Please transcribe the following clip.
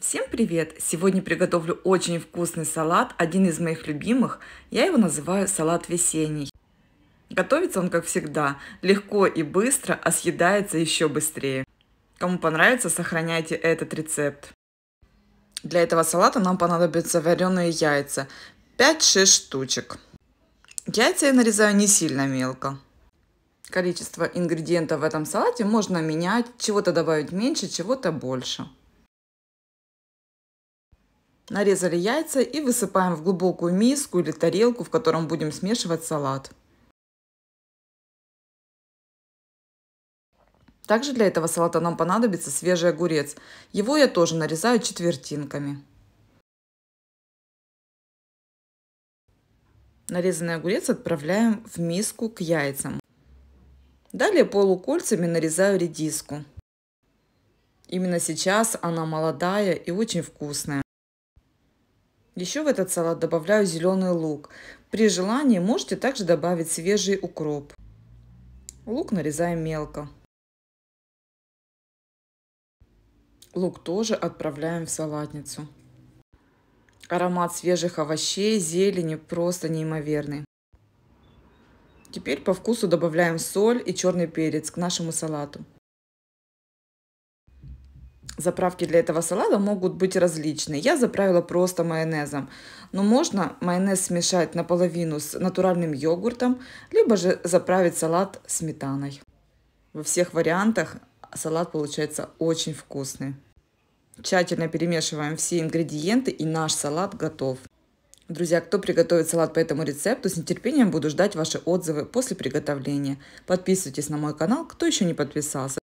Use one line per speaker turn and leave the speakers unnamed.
Всем привет! Сегодня приготовлю очень вкусный салат, один из моих любимых. Я его называю салат весенний. Готовится он, как всегда, легко и быстро, а съедается еще быстрее. Кому понравится, сохраняйте этот рецепт. Для этого салата нам понадобятся вареные яйца. 5-6 штучек. Яйца я нарезаю не сильно мелко. Количество ингредиентов в этом салате можно менять, чего-то добавить меньше, чего-то больше. Нарезали яйца и высыпаем в глубокую миску или тарелку, в котором будем смешивать салат. Также для этого салата нам понадобится свежий огурец. Его я тоже нарезаю четвертинками. Нарезанный огурец отправляем в миску к яйцам. Далее полукольцами нарезаю редиску. Именно сейчас она молодая и очень вкусная. Еще в этот салат добавляю зеленый лук. При желании можете также добавить свежий укроп. Лук нарезаем мелко. Лук тоже отправляем в салатницу. Аромат свежих овощей, зелени просто неимоверный. Теперь по вкусу добавляем соль и черный перец к нашему салату. Заправки для этого салата могут быть различные. Я заправила просто майонезом. Но можно майонез смешать наполовину с натуральным йогуртом, либо же заправить салат сметаной. Во всех вариантах салат получается очень вкусный. Тщательно перемешиваем все ингредиенты и наш салат готов. Друзья, кто приготовит салат по этому рецепту, с нетерпением буду ждать ваши отзывы после приготовления. Подписывайтесь на мой канал, кто еще не подписался.